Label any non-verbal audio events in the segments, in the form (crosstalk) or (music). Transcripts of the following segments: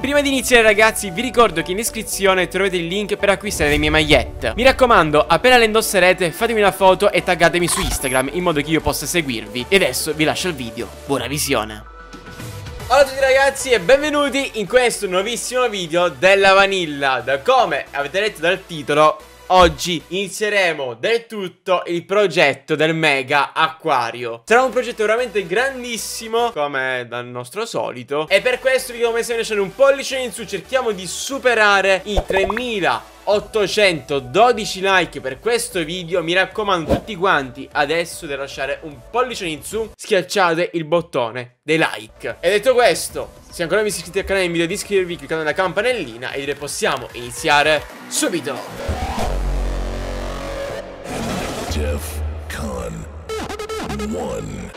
Prima di iniziare ragazzi vi ricordo che in descrizione trovate il link per acquistare le mie magliette Mi raccomando appena le indosserete fatemi una foto e taggatemi su Instagram in modo che io possa seguirvi E adesso vi lascio il video, buona visione Ciao a tutti ragazzi e benvenuti in questo nuovissimo video della vanilla Da come avete letto dal titolo oggi inizieremo del tutto il progetto del mega acquario Sarà un progetto veramente grandissimo come dal nostro solito E per questo vi come messo in lasciare un pollice in su Cerchiamo di superare i 3000 812 like per questo video Mi raccomando tutti quanti adesso di lasciare un pollice in su Schiacciate il bottone dei like E detto questo se ancora non vi siete iscritti al canale vi invito ad iscrivervi cliccando la campanellina E direi possiamo iniziare subito Jeff Con 1.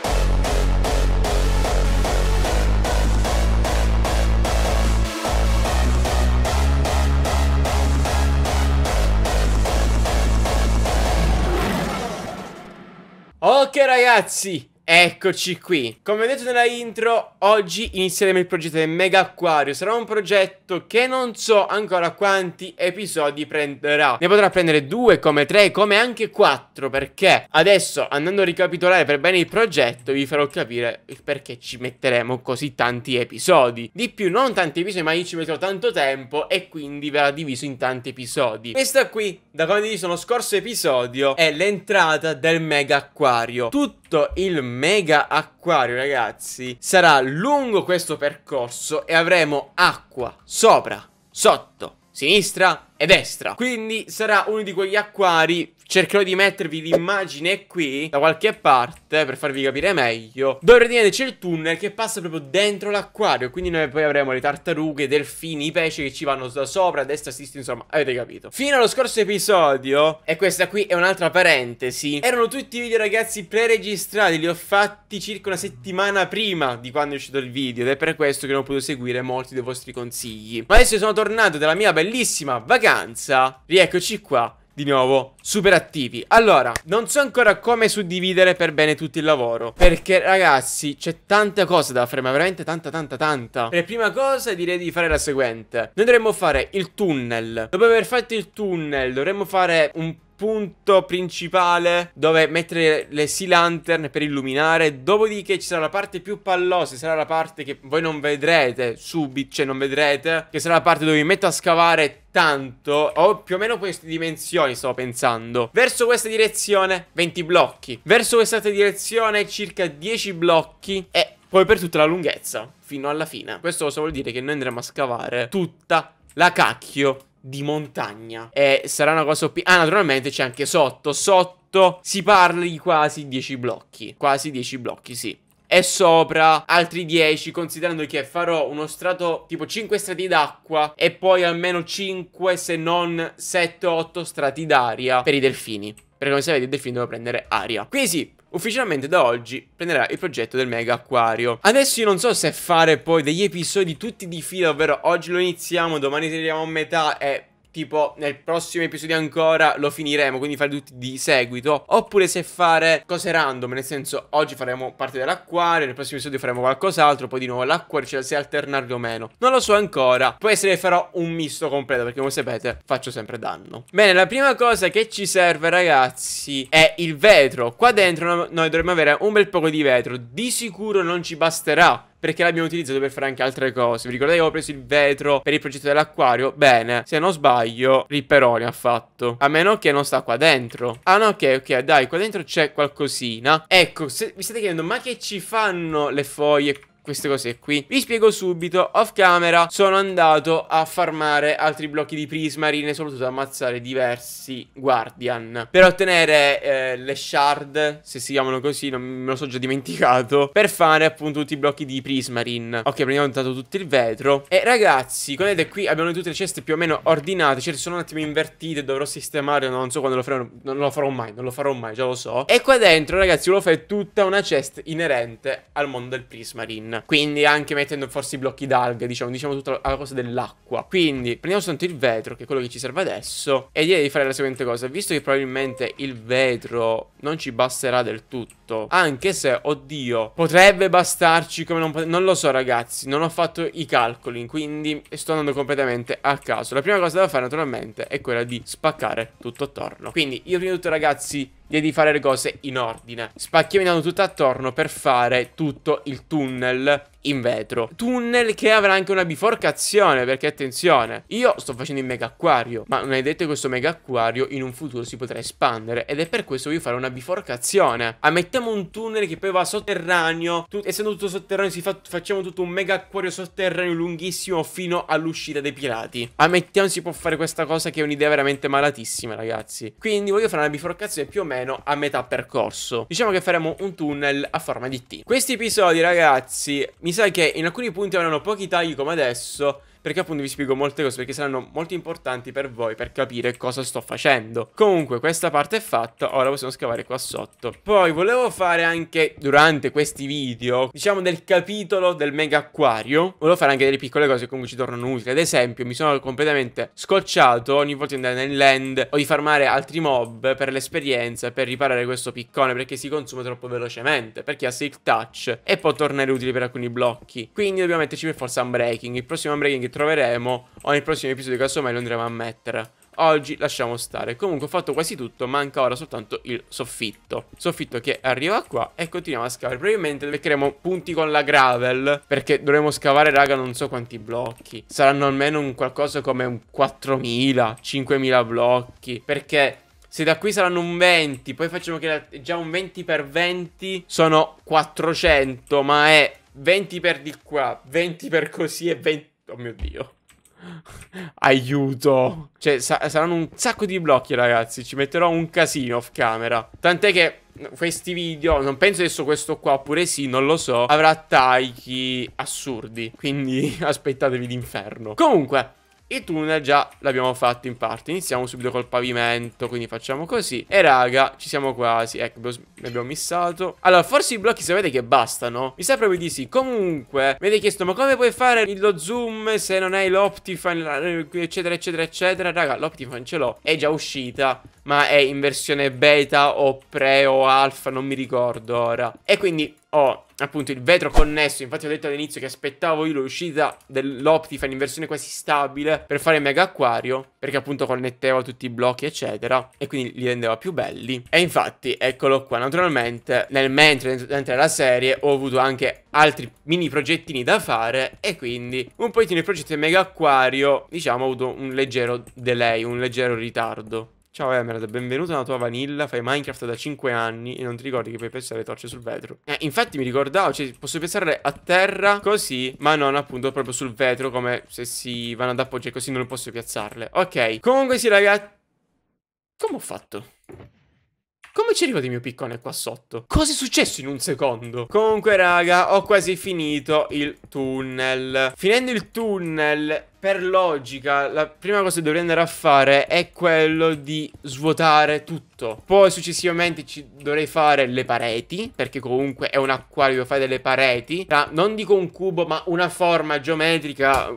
Ok ragazzi, Eccoci qui. Come detto nella intro, oggi inizieremo il progetto del Mega Aquario. Sarà un progetto che non so ancora quanti episodi prenderà. Ne potrà prendere due, come tre, come anche quattro, perché adesso andando a ricapitolare per bene il progetto vi farò capire il perché ci metteremo così tanti episodi. Di più, non tanti episodi, ma io ci metterò tanto tempo e quindi verrà diviso in tanti episodi. Questa qui, da come vi dice lo scorso episodio, è l'entrata del Mega Aquario. Tutto il mega acquario, ragazzi, sarà lungo questo percorso e avremo acqua sopra, sotto, sinistra, e destra Quindi sarà uno di quegli acquari Cercherò di mettervi l'immagine qui Da qualche parte per farvi capire meglio Dove praticamente c'è il tunnel che passa proprio dentro l'acquario Quindi noi poi avremo le tartarughe, i delfini, i pesci che ci vanno da sopra A destra, a sinistra, insomma avete capito Fino allo scorso episodio E questa qui è un'altra parentesi Erano tutti i video ragazzi pre-registrati Li ho fatti circa una settimana prima di quando è uscito il video Ed è per questo che non ho potuto seguire molti dei vostri consigli Ma adesso sono tornato dalla mia bellissima vacanza vacanza. Rieccoci qua di nuovo super attivi allora non so ancora come suddividere per bene tutto il lavoro perché ragazzi c'è tanta cosa da fare ma veramente tanta tanta tanta per prima cosa direi di fare la seguente noi dovremmo fare il tunnel dopo aver fatto il tunnel dovremmo fare un punto principale dove mettere le sea lantern per illuminare dopodiché ci sarà la parte più pallosa sarà la parte che voi non vedrete subito cioè non vedrete che sarà la parte dove vi metto a scavare tanto ho più o meno queste dimensioni stavo pensando verso questa direzione 20 blocchi verso quest'altra direzione circa 10 blocchi e poi per tutta la lunghezza fino alla fine questo cosa vuol dire che noi andremo a scavare tutta la cacchio di montagna. E sarà una cosa OP. Ah, naturalmente c'è anche sotto. Sotto si parla di quasi 10 blocchi. Quasi 10 blocchi, sì e sopra altri 10 considerando che farò uno strato tipo 5 strati d'acqua e poi almeno 5 se non 7-8 strati d'aria per i delfini perché come sapete il delfino doveva prendere aria. Quindi sì, ufficialmente da oggi prenderà il progetto del mega acquario. Adesso io non so se fare poi degli episodi tutti di fila, ovvero oggi lo iniziamo, domani tiriamo a metà e tipo nel prossimo episodio ancora lo finiremo, quindi fare tutti di seguito, oppure se fare cose random, nel senso oggi faremo parte dell'acquario, nel prossimo episodio faremo qualcos'altro, poi di nuovo l'acquario, cioè se alternarli o meno. Non lo so ancora, può essere farò un misto completo perché come sapete faccio sempre danno. Bene, la prima cosa che ci serve ragazzi è il vetro. Qua dentro noi dovremmo avere un bel poco di vetro, di sicuro non ci basterà perché l'abbiamo utilizzato per fare anche altre cose. Vi ricordate che avevo preso il vetro per il progetto dell'acquario? Bene, se non sbaglio, Ripperoni ha fatto. A meno che non sta qua dentro. Ah no, ok, ok, dai, qua dentro c'è qualcosina. Ecco, se vi state chiedendo, ma che ci fanno le foglie queste cose qui Vi spiego subito, off camera sono andato a farmare altri blocchi di prismarine Soprattutto ad ammazzare diversi guardian Per ottenere eh, le shard, se si chiamano così, non me lo so già dimenticato Per fare appunto tutti i blocchi di prismarine Ok, prendiamo intanto tutto il vetro E ragazzi, come vedete qui abbiamo tutte le ceste più o meno ordinate Cioè sono un attimo invertite, dovrò sistemare, non so quando lo farò Non lo farò mai, non lo farò mai, già lo so E qua dentro ragazzi, lo fa tutta una cesta inerente al mondo del prismarine quindi anche mettendo forse i blocchi d'alga, diciamo, diciamo tutta la cosa dell'acqua. Quindi prendiamo soltanto il vetro, che è quello che ci serve adesso, e direi di fare la seguente cosa. Visto che probabilmente il vetro non ci basterà del tutto, fatto. Anche se, oddio, potrebbe bastarci come non, non lo so ragazzi, non ho fatto i calcoli, quindi sto andando completamente a caso. La prima cosa da fare naturalmente è quella di spaccare tutto attorno. Quindi io prima di tutto ragazzi di fare le cose in ordine. Spacchiamo tutto attorno per fare tutto il tunnel in vetro. Tunnel che avrà anche una biforcazione, perché attenzione, io sto facendo il mega acquario, ma non è detto che questo mega acquario in un futuro si potrà espandere ed è per questo che io farò una biforcazione. Ammettiamo ah, un tunnel che poi va sotterraneo, tu essendo tutto sotterraneo fa facciamo tutto un mega acquario sotterraneo lunghissimo fino all'uscita dei pirati. Ammettiamo ah, si può fare questa cosa che è un'idea veramente malatissima, ragazzi. Quindi voglio fare una biforcazione più o meno a metà percorso. Diciamo che faremo un tunnel a forma di T. Questi episodi, ragazzi, mi sa che in alcuni punti avranno pochi tagli come adesso perché appunto vi spiego molte cose perché saranno molto importanti per voi per capire cosa sto facendo. Comunque questa parte è fatta, ora possiamo scavare qua sotto. Poi volevo fare anche durante questi video, diciamo del capitolo del mega acquario, volevo fare anche delle piccole cose che comunque ci tornano utili. Ad esempio mi sono completamente scocciato ogni volta di andare nel land o di farmare altri mob per l'esperienza, per riparare questo piccone perché si consuma troppo velocemente, perché ha silk touch e può tornare utile per alcuni blocchi. Quindi dobbiamo metterci per forza un breaking Il prossimo un unbreaking troveremo o nel prossimo episodio casomai lo andremo a mettere. Oggi lasciamo stare. Comunque ho fatto quasi tutto, manca ora soltanto il soffitto. Soffitto che arriva qua e continuiamo a scavare. Probabilmente beccheremo punti con la gravel, perché dovremo scavare, raga, non so quanti blocchi. Saranno almeno un qualcosa come un 4.000, 5.000 blocchi, perché... Se da qui saranno un 20, poi facciamo che già un 20 per 20 sono 400, ma è 20 per di qua, 20 per così e 20 Oh mio Dio. Aiuto. Cioè, sa saranno un sacco di blocchi, ragazzi. Ci metterò un casino off camera. Tant'è che questi video, non penso adesso questo qua, oppure sì, non lo so, avrà tagli assurdi. Quindi (laughs) aspettatevi l'inferno. Comunque, il tunnel già l'abbiamo fatto in parte Iniziamo subito col pavimento Quindi facciamo così E raga ci siamo quasi Ecco mi abbiamo missato Allora forse i blocchi sapete che bastano Mi sa proprio di sì Comunque mi avete chiesto Ma come puoi fare lo zoom Se non hai l'optifan Eccetera eccetera eccetera Raga l'optifan ce l'ho È già uscita ma è in versione beta o pre o alfa, non mi ricordo ora. E quindi ho oh, appunto il vetro connesso infatti ho detto all'inizio che aspettavo io l'uscita dell'optifan in versione quasi stabile per fare mega acquario perché appunto connetteva tutti i blocchi eccetera e quindi li rendeva più belli e infatti eccolo qua naturalmente nel mentre dentro, dentro la serie ho avuto anche altri mini progettini da fare e quindi un pochettino il progetto del mega acquario diciamo ho avuto un leggero delay un leggero ritardo Ciao Emerald, benvenuto nella tua vanilla, fai Minecraft da 5 anni e non ti ricordi che puoi piazzare le torce sul vetro. Eh, infatti mi ricordavo, cioè posso piazzarle a terra così, ma non appunto proprio sul vetro come se si vanno ad appoggiare così non posso piazzarle. Ok, comunque sì ragazzi... Come ho fatto? Come ci è arrivato il mio piccone qua sotto? Cosa è successo in un secondo? Comunque raga, ho quasi finito il tunnel. Finendo il tunnel, per logica, la prima cosa che dovrei andare a fare è quello di svuotare tutto. Poi successivamente ci dovrei fare le pareti, perché comunque è un acquario, devo fare delle pareti. non dico un cubo, ma una forma geometrica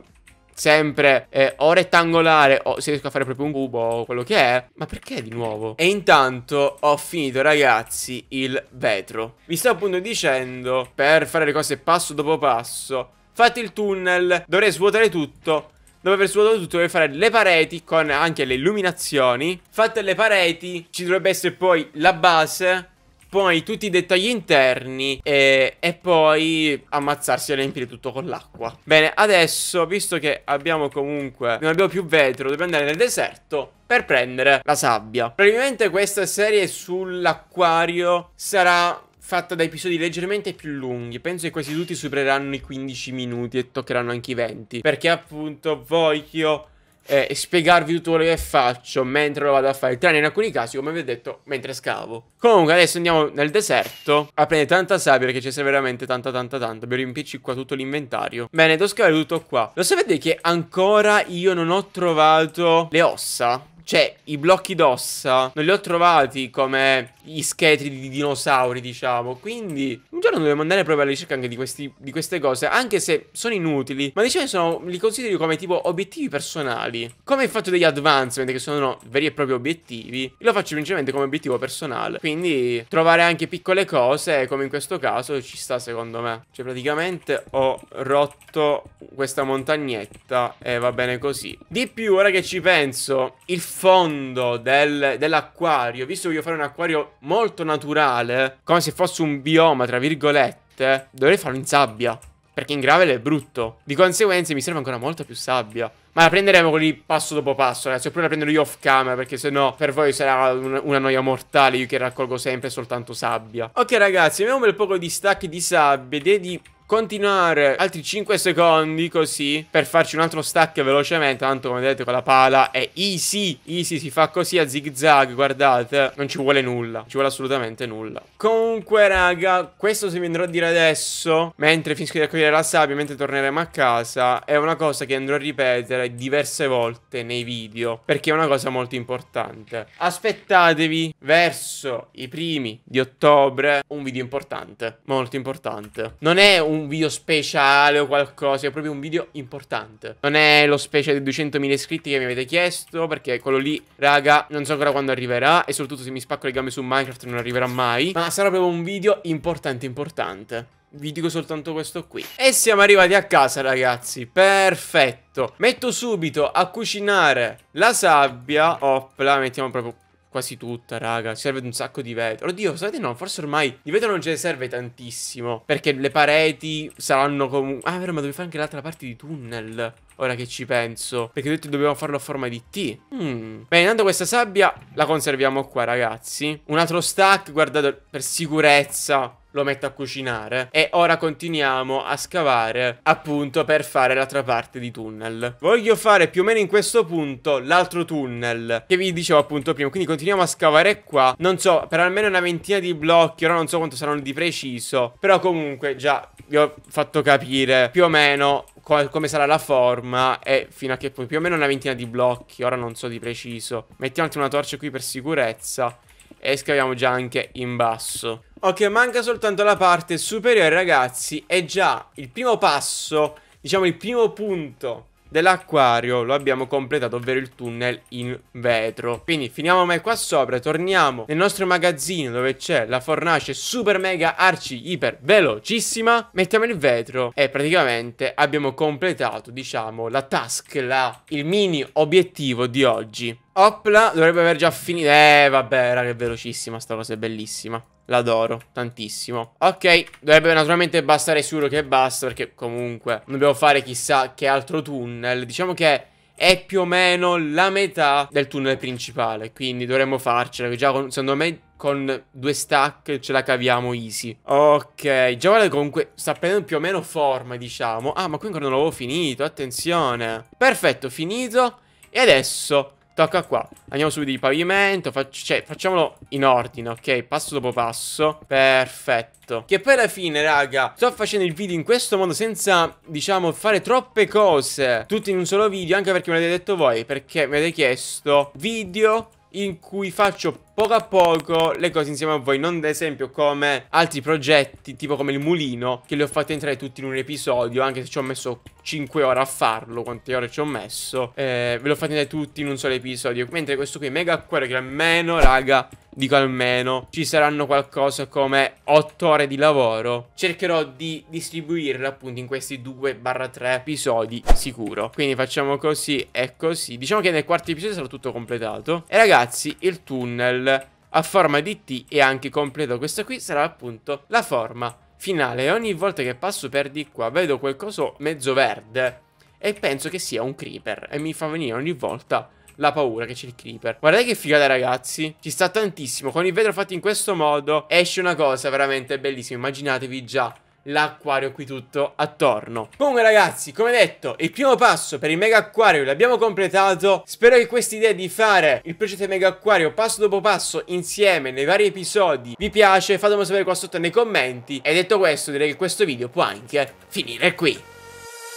sempre eh, o rettangolare o se riesco a fare proprio un cubo o quello che è. Ma perché di nuovo? E intanto ho finito ragazzi il vetro. Vi sto appunto dicendo per fare le cose passo dopo passo. Fate il tunnel, dovrei svuotare tutto, Dopo aver svuotato tutto dovrei fare le pareti con anche le illuminazioni. Fatte le pareti ci dovrebbe essere poi la base poi tutti i dettagli interni e, e poi ammazzarsi e riempire tutto con l'acqua. Bene, adesso, visto che abbiamo comunque, non abbiamo più vetro, dobbiamo andare nel deserto per prendere la sabbia. Probabilmente questa serie sull'acquario sarà fatta da episodi leggermente più lunghi. Penso che quasi tutti supereranno i 15 minuti e toccheranno anche i 20. Perché appunto voglio eh, spiegarvi tutto quello che faccio mentre lo vado a fare, tranne in alcuni casi, come vi ho detto, mentre scavo. Comunque adesso andiamo nel deserto a prendere tanta sabbia perché ci serve veramente tanta tanta tanta, per riempirci qua tutto l'inventario. Bene, devo scavare tutto qua. Lo sapete che ancora io non ho trovato le ossa? Cioè, i blocchi d'ossa non li ho trovati come gli scheletri di dinosauri, diciamo. Quindi, un giorno dobbiamo andare proprio alla ricerca anche di, questi, di queste cose, anche se sono inutili. Ma diciamo sono, li considero come tipo obiettivi personali. Come il fatto degli advancement, che sono veri e propri obiettivi, io lo faccio principalmente come obiettivo personale. Quindi, trovare anche piccole cose, come in questo caso, ci sta secondo me. Cioè, praticamente ho rotto questa montagnetta e va bene così. Di più, ora che ci penso, il fondo del, dell'acquario, visto che voglio fare un acquario molto naturale, come se fosse un bioma, tra virgolette, dovrei farlo in sabbia. Perché in gravel è brutto. Di conseguenza mi serve ancora molto più sabbia. Ma la prenderemo così passo dopo passo, ragazzi. Oppure la prendo io off camera, perché sennò per voi sarà un, una noia mortale. Io che raccolgo sempre soltanto sabbia. Ok, ragazzi, abbiamo un bel poco di stack di sabbia ed di continuare altri 5 secondi così per farci un altro stack velocemente. Tanto come vedete con la pala è easy. Easy si fa così a zig zag, guardate. Non ci vuole nulla, ci vuole assolutamente nulla. Comunque raga, questo se vi andrò a dire adesso, mentre finisco di raccogliere la sabbia, mentre torneremo a casa, è una cosa che andrò a ripetere diverse volte nei video. Perché è una cosa molto importante. Aspettatevi verso i primi di ottobre un video importante, molto importante. Non è un un video speciale o qualcosa, è proprio un video importante. Non è lo speciale dei 200.000 iscritti che mi avete chiesto, perché quello lì, raga, non so ancora quando arriverà e soprattutto se mi spacco le gambe su Minecraft non arriverà mai, ma sarà proprio un video importante importante. Vi dico soltanto questo qui. E siamo arrivati a casa, ragazzi. Perfetto. Metto subito a cucinare la sabbia. Oppla, mettiamo proprio quasi tutta, raga. Ci serve un sacco di vetro. Oddio, sapete no, forse ormai di vetro non ce ne serve tantissimo. Perché le pareti saranno comunque... Ah, vero, ma devi fare anche l'altra parte di tunnel. Ora che ci penso. Perché detto dobbiamo farlo a forma di T. Mm. Bene, intanto questa sabbia la conserviamo qua, ragazzi. Un altro stack, guardate, per sicurezza lo metto a cucinare e ora continuiamo a scavare appunto per fare l'altra parte di tunnel. Voglio fare più o meno in questo punto l'altro tunnel che vi dicevo appunto prima, quindi continuiamo a scavare qua, non so, per almeno una ventina di blocchi, ora non so quanto saranno di preciso, però comunque già vi ho fatto capire più o meno come sarà la forma e fino a che poi più o meno una ventina di blocchi, ora non so di preciso. Mettiamo anche una torcia qui per sicurezza e scaviamo già anche in basso. Ok, oh, manca soltanto la parte superiore, ragazzi. E già il primo passo, diciamo il primo punto dell'acquario lo abbiamo completato, ovvero il tunnel in vetro. Quindi finiamo mai qua sopra, torniamo nel nostro magazzino dove c'è la fornace super mega arci iper velocissima, mettiamo il vetro e praticamente abbiamo completato, diciamo, la task, la, il mini obiettivo di oggi. Opla, dovrebbe aver già finito. Eh, vabbè, raga, è velocissima sta cosa, è bellissima. L'adoro, tantissimo. Ok, dovrebbe naturalmente bastare solo che basta, perché comunque non dobbiamo fare chissà che altro tunnel. Diciamo che è più o meno la metà del tunnel principale, quindi dovremmo farcela, che già con, secondo me con due stack ce la caviamo easy. Ok, già guarda comunque sta prendendo più o meno forma, diciamo. Ah, ma qui ancora non l'avevo finito, attenzione. Perfetto, finito. E adesso Tocca qua. Andiamo subito di pavimento. Fac cioè, facciamolo in ordine, ok? Passo dopo passo. Perfetto. Che poi alla fine, raga, sto facendo il video in questo modo senza, diciamo, fare troppe cose. Tutte in un solo video, anche perché me l'avete detto voi. Perché mi avete chiesto video in cui faccio poco a poco le cose insieme a voi, non ad esempio come altri progetti, tipo come il mulino, che li ho fatti entrare tutti in un episodio, anche se ci ho messo 5 ore a farlo, quante ore ci ho messo, eh, ve l'ho fatti entrare tutti in un solo episodio, mentre questo qui, mega cuore, che almeno, raga, dico almeno, ci saranno qualcosa come 8 ore di lavoro. Cercherò di distribuirle appunto in questi 2-3 episodi sicuro. Quindi facciamo così e così. Diciamo che nel quarto episodio sarà tutto completato. E ragazzi, il tunnel a forma di T e anche completo. Questa qui sarà appunto la forma finale. Ogni volta che passo per di qua vedo qualcosa mezzo verde e penso che sia un creeper e mi fa venire ogni volta la paura che c'è il creeper Guardate che figata ragazzi Ci sta tantissimo Con il vetro fatto in questo modo Esce una cosa veramente bellissima Immaginatevi già l'acquario qui tutto attorno Comunque ragazzi, come detto, il primo passo per il mega acquario l'abbiamo completato Spero che questa idea di fare il progetto mega acquario passo dopo passo insieme nei vari episodi vi piace Fatemelo sapere qua sotto nei commenti E detto questo, direi che questo video può anche finire qui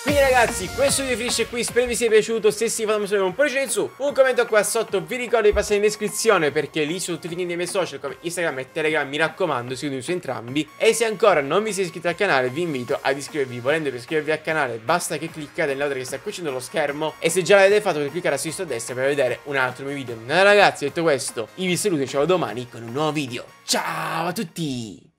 quindi ragazzi, questo video finisce qui, spero vi sia piaciuto, se sì fatemi sapere un pollice in su, un commento qua sotto, vi ricordo di passare in descrizione perché lì sono tutti i link dei miei social come Instagram e Telegram, mi raccomando, seguitemi su entrambi e se ancora non vi siete iscritti al canale vi invito ad iscrivervi, volendo per iscrivervi al canale basta che cliccate nell'altra che sta qui sotto lo schermo e se già l'avete fatto potete cliccare a sinistra e a destra per vedere un altro mio video. Allora ragazzi, detto questo, io vi saluto e ci vediamo domani con un nuovo video, ciao a tutti!